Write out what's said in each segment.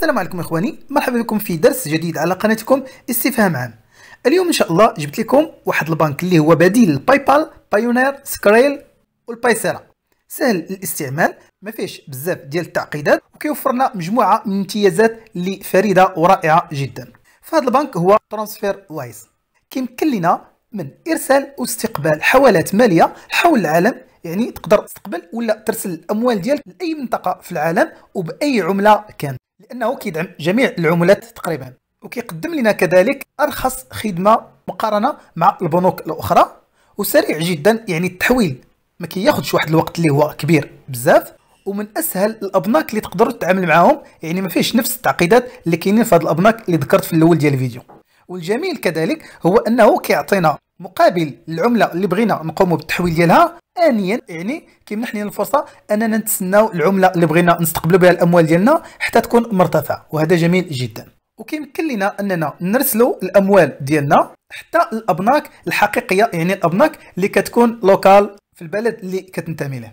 السلام عليكم اخواني مرحبا بكم في درس جديد على قناتكم استفهام عام اليوم ان شاء الله جبت لكم واحد البنك اللي هو بديل باي بال بايونير سكريل والبايسيرا سهل الاستعمال ما فيهش بزاف ديال التعقيدات وكيوفر لنا مجموعه من الامتيازات اللي فريده ورائعه جدا فهذا البنك هو ترانسفير وايز كيمكن لنا من ارسال واستقبال حوالات ماليه حول العالم يعني تقدر تستقبل ولا ترسل الاموال ديالك لاي منطقه في العالم وباي عمله كان لانه كيدعم جميع العملات تقريبا وكيقدم لنا كذلك ارخص خدمه مقارنه مع البنوك الاخرى وسريع جدا يعني التحويل ما كياخذش واحد الوقت اللي هو كبير بزاف ومن اسهل الابناك اللي تقدروا تتعامل معاهم يعني ما فيهش نفس التعقيدات اللي كاينين في هذا الابناك اللي ذكرت في الاول ديال الفيديو والجميل كذلك هو انه كيعطينا مقابل العمله اللي بغينا نقوموا بالتحويل ديالها ثانيا يعني كيمنحني الفرصه اننا نتسناو العمله اللي بغينا نستقبلوا بها الاموال ديالنا حتى تكون مرتفعه وهذا جميل جدا وكيمكن لنا اننا نرسلوا الاموال ديالنا حتى الابناك الحقيقيه يعني الابناك اللي كتكون لوكال في البلد اللي كتنتمي له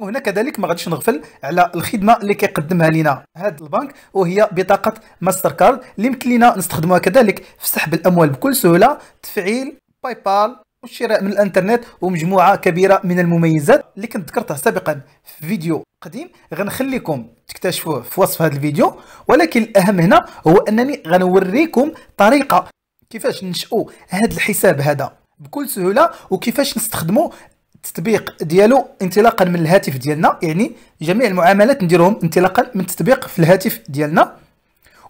وهنا كذلك ما غاديش نغفل على الخدمه اللي كيقدمها لنا هذا البنك وهي بطاقه ماستر كارد اللي يمكن لنا نستخدمها كذلك في سحب الاموال بكل سهوله تفعيل باي بال والشراء من الانترنت ومجموعه كبيره من المميزات اللي كنت ذكرتها سابقا في فيديو قديم غنخليكم تكتشفوه في وصف هذا الفيديو ولكن الاهم هنا هو انني غنوريكم طريقه كيفاش ننشئوا هذا الحساب هذا بكل سهوله وكيفاش نستخدموا التطبيق ديالو انطلاقا من الهاتف ديالنا يعني جميع المعاملات نديرهم انطلاقا من التطبيق في الهاتف ديالنا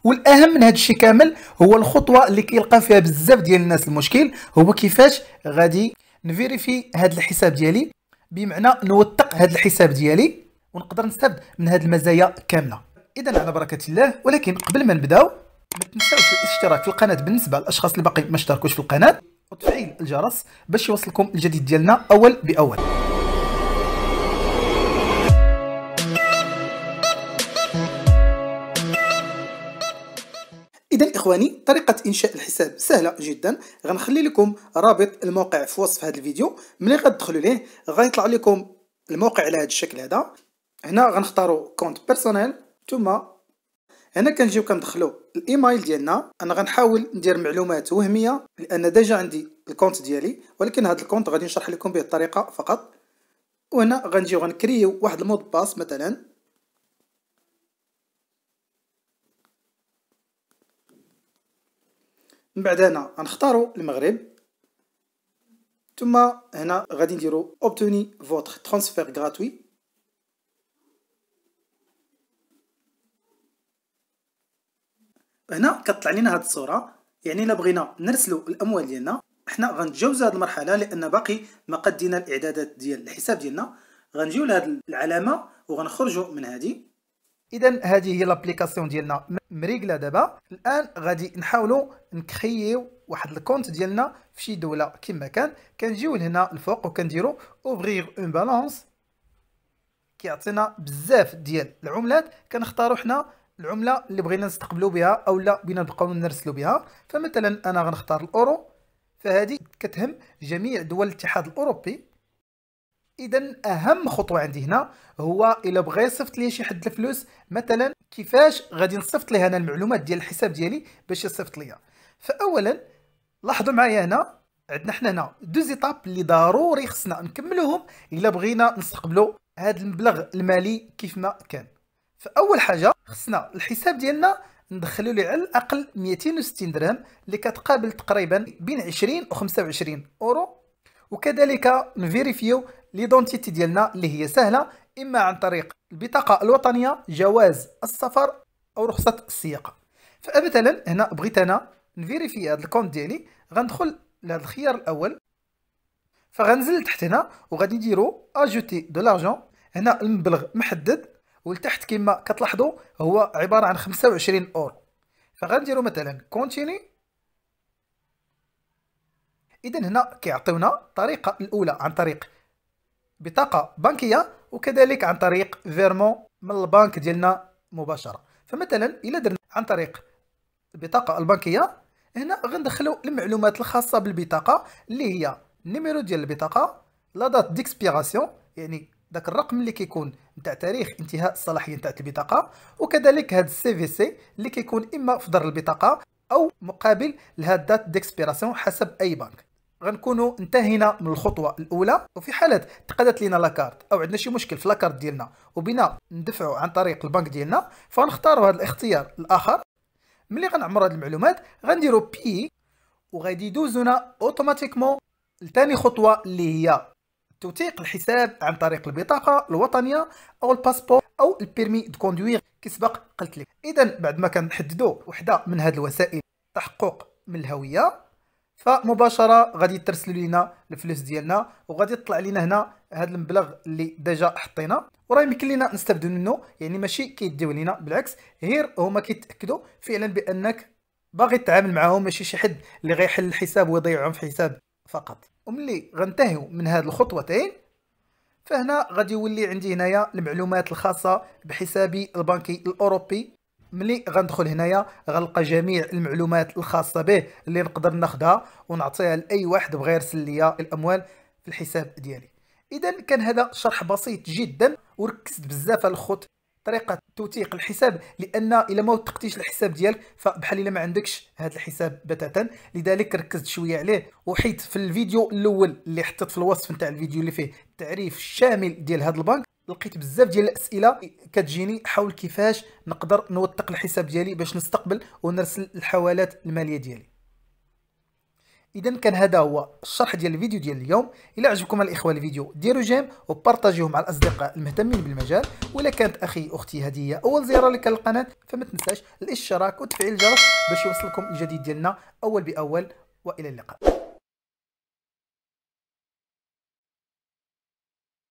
والاهم من هذا الشيء كامل هو الخطوه اللي كيلقى فيها بزاف ديال الناس المشكل هو كيفاش غادي نفيريفي هذا الحساب ديالي بمعنى نوثق هذا الحساب ديالي ونقدر نستافد من هذه المزايا كامله اذا على بركه الله ولكن قبل ما نبداو ما تنساوش الاشتراك في القناه بالنسبه للاشخاص اللي باقي ما اشتركوش في القناه وتفعيل الجرس باش يوصلكم الجديد ديالنا اول باول اخواني طريقه انشاء الحساب سهله جدا غنخلي لكم رابط الموقع في وصف هذا الفيديو ملي غتدخلوا ليه غيطلع لكم الموقع على هذا الشكل هذا هنا غنختاروا كونت بيرسونيل ثم هنا كنجيو كندخلوا الايميل ديالنا انا غنحاول ندير معلومات وهميه لان ديجا عندي الكونت ديالي ولكن هذا الكونت غادي نشرح لكم به الطريقه فقط وهنا غنجيو غنكريو واحد المود باس مثلا من بعد هنا غنختاروا المغرب ثم هنا غادي نديرو اوبتوني فوتر ترانسفير غراتوي هنا كطلع لنا هاد الصوره يعني الا بغينا نرسلو الاموال ديالنا حنا غنتجاوز هاد المرحله لان باقي ما قدينا الاعدادات ديال الحساب ديالنا غنجيو لهاد العلامه وغنخرجوا من هادي اذا هذه هي لابليكاسيون ديالنا مريقله دابا الان غادي نحاولوا نكرييو واحد الكونت ديالنا في شي دوله كما كان كنجيو لهنا الفوق وكنديروا اوفرير اون بالونس كيعطينا بزاف ديال العملات كنختاروا حنا العمله اللي بغينا نستقبلوا بها او لا بغينا نبقاو نرسلوا بها فمثلا انا غنختار الاورو فهذه كتهم جميع دول الاتحاد الاوروبي اذا اهم خطوه عندي هنا هو الا بغى يصيفط لي شي حد الفلوس مثلا كيفاش غادي نصيفط ليه انا المعلومات ديال الحساب ديالي باش يصيفط ليا فاولا لاحظوا معايا هنا عندنا حنا هنا دو زيتاب اللي ضروري خصنا نكملوهم الا بغينا نستقبلوا هذا المبلغ المالي كيف ما كان فاول حاجه خصنا الحساب ديالنا ندخلوا ليه على الاقل 260 درهم اللي كتقابل تقريبا بين 20 و 25 اورو وكذلك نفيريفيو ليدونتيتي ديالنا اللي هي سهله اما عن طريق البطاقه الوطنيه جواز السفر او رخصه السياقه فمثلا هنا بغيت انا نفيريفي هذا الكونت ديالي غندخل لهذا الخيار الاول فغنزل لتحت هنا وغادي نديرو اجوتي دو لارجون هنا المبلغ محدد ولتحت كما كتلاحظوا هو عباره عن 25 اورو فغنديرو مثلا كونتيني اذا هنا كيعطيونا الطريقه الاولى عن طريق بطاقه بنكيه وكذلك عن طريق فيرمون من البنك ديالنا مباشره فمثلا الا درنا عن طريق البطاقه البنكيه هنا غندخلو المعلومات الخاصه بالبطاقه اللي هي النيميرو ديال البطاقه لا دات ديكسبيراسيون يعني داك الرقم اللي كيكون نتاع تاريخ انتهاء الصلاحيه نتاع البطاقه وكذلك هاد السي في سي اللي كيكون اما في ظهر البطاقه او مقابل لهاد دات ديكسبيراسيون حسب اي بنك غنكونوا انتهينا من الخطوه الاولى وفي حاله تقادت لينا لاكارت او عندنا شي مشكل في لاكارت ديالنا وبنا ندفعوا عن طريق البنك ديالنا فغنختاروا هذا الاختيار الاخر ملي غنعمروا هذه المعلومات غنديروا بي وغادي يدوزونا اوتوماتيكمون لثاني خطوه اللي هي توثيق الحساب عن طريق البطاقه الوطنيه او الباسبور او البيرمي دو كوندوير سبق قلت لك اذا بعد ما كنحددوا وحده من هذه الوسائل تحقق من الهويه فمباشره غادي ترسل لينا الفلوس ديالنا وغادي يطلع لينا هنا هذا المبلغ اللي ديجا حطينا وراه يمكن لينا نستافدوا منه يعني ماشي كيديو لينا بالعكس غير هما كيتاكدوا فعلا بانك باغي تتعامل معاهم ماشي شي حد اللي غيحل الحساب ويضيعهم في حساب فقط وملي غنتهيو من هاد الخطوتين فهنا غادي يولي عندي هنايا المعلومات الخاصه بحسابي البنكي الاوروبي ملي غندخل هنايا غنلقى جميع المعلومات الخاصه به اللي نقدر ناخذها ونعطيها لاي واحد بغير سليه الاموال في الحساب ديالي اذا كان هذا شرح بسيط جدا وركزت بزاف على الخط طريقه توثيق الحساب لان الا ما وثقتيش الحساب ديالك فبحال الا ما عندكش هذا الحساب بتاتا لذلك ركزت شويه عليه وحيت في الفيديو الاول اللي حطيت في الوصف نتاع الفيديو اللي فيه التعريف الشامل ديال هذا البنك لقيت بزاف ديال الاسئله كتجيني حول كيفاش نقدر نوثق الحساب ديالي باش نستقبل ونرسل الحوالات الماليه ديالي اذا كان هذا هو الشرح ديال الفيديو ديال اليوم الى عجبكم الاخوه الفيديو ديروا جيم وبارطاجيوه مع الاصدقاء المهتمين بالمجال ولا كانت اخي اختي هذه هي اول زياره لك للقناه فما تنساش الاشتراك وتفعيل الجرس باش يوصلكم الجديد ديالنا اول باول والى اللقاء